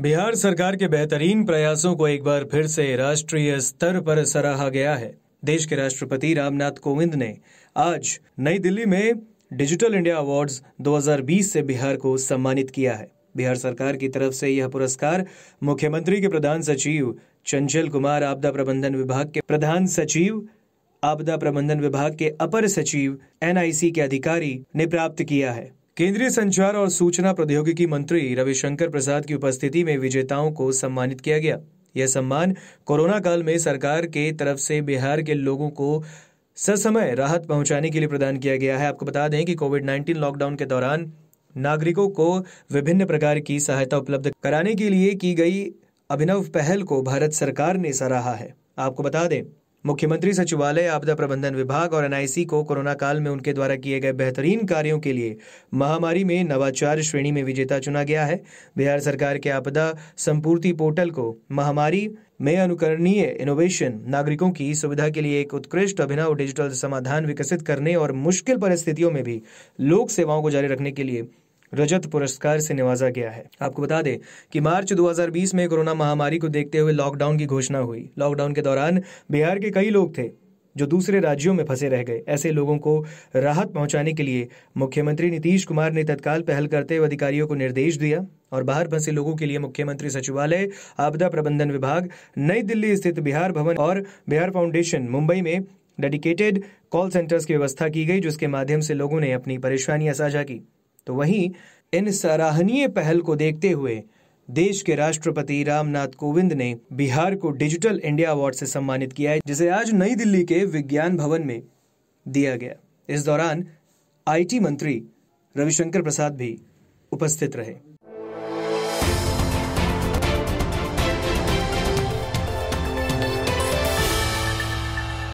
बिहार सरकार के बेहतरीन प्रयासों को एक बार फिर से राष्ट्रीय स्तर पर सराहा गया है देश के राष्ट्रपति रामनाथ कोविंद ने आज नई दिल्ली में डिजिटल इंडिया अवार्ड्स 2020 से बिहार को सम्मानित किया है बिहार सरकार की तरफ से यह पुरस्कार मुख्यमंत्री के प्रधान सचिव चंचल कुमार आपदा प्रबंधन विभाग के प्रधान सचिव आपदा प्रबंधन विभाग के अपर सचिव एनआईसी के अधिकारी ने प्राप्त किया है केंद्रीय संचार और सूचना प्रौद्योगिकी मंत्री रविशंकर प्रसाद की उपस्थिति में विजेताओं को सम्मानित किया गया यह सम्मान कोरोना काल में सरकार के तरफ से बिहार के लोगों को ससमय राहत पहुंचाने के लिए प्रदान किया गया है आपको बता दें कि कोविड 19 लॉकडाउन के दौरान नागरिकों को विभिन्न प्रकार की सहायता उपलब्ध कराने के लिए की गई अभिनव पहल को भारत सरकार ने सराहा है आपको बता दें मुख्यमंत्री सचिवालय आपदा प्रबंधन विभाग और एनआईसी को कोरोना काल में उनके द्वारा किए गए बेहतरीन कार्यों के लिए महामारी में नवाचार श्रेणी में विजेता चुना गया है बिहार सरकार के आपदा संपूर्ति पोर्टल को महामारी में अनुकरणीय इनोवेशन नागरिकों की सुविधा के लिए एक उत्कृष्ट अभिनव डिजिटल समाधान विकसित करने और मुश्किल परिस्थितियों में भी लोक सेवाओं को जारी रखने के लिए रजत पुरस्कार से नवाजा गया है आपको बता दें कि मार्च 2020 में कोरोना महामारी को देखते हुए लॉकडाउन की घोषणा हुई लॉकडाउन के दौरान बिहार के कई लोग थे जो दूसरे राज्यों में फंसे रह गए ऐसे लोगों को राहत पहुंचाने के लिए मुख्यमंत्री नीतीश कुमार ने तत्काल पहल करते हुए अधिकारियों को निर्देश दिया और बाहर फंसे लोगों के लिए मुख्यमंत्री सचिवालय आपदा प्रबंधन विभाग नई दिल्ली स्थित बिहार भवन और बिहार फाउंडेशन मुंबई में डेडिकेटेड कॉल सेंटर्स की व्यवस्था की गई जिसके माध्यम से लोगों ने अपनी परेशानियां साझा की तो वहीं इन सराहनीय पहल को देखते हुए देश के राष्ट्रपति रामनाथ कोविंद ने बिहार को डिजिटल इंडिया अवार्ड से सम्मानित किया है जिसे आज नई दिल्ली के विज्ञान भवन में दिया गया इस दौरान आईटी मंत्री रविशंकर प्रसाद भी उपस्थित रहे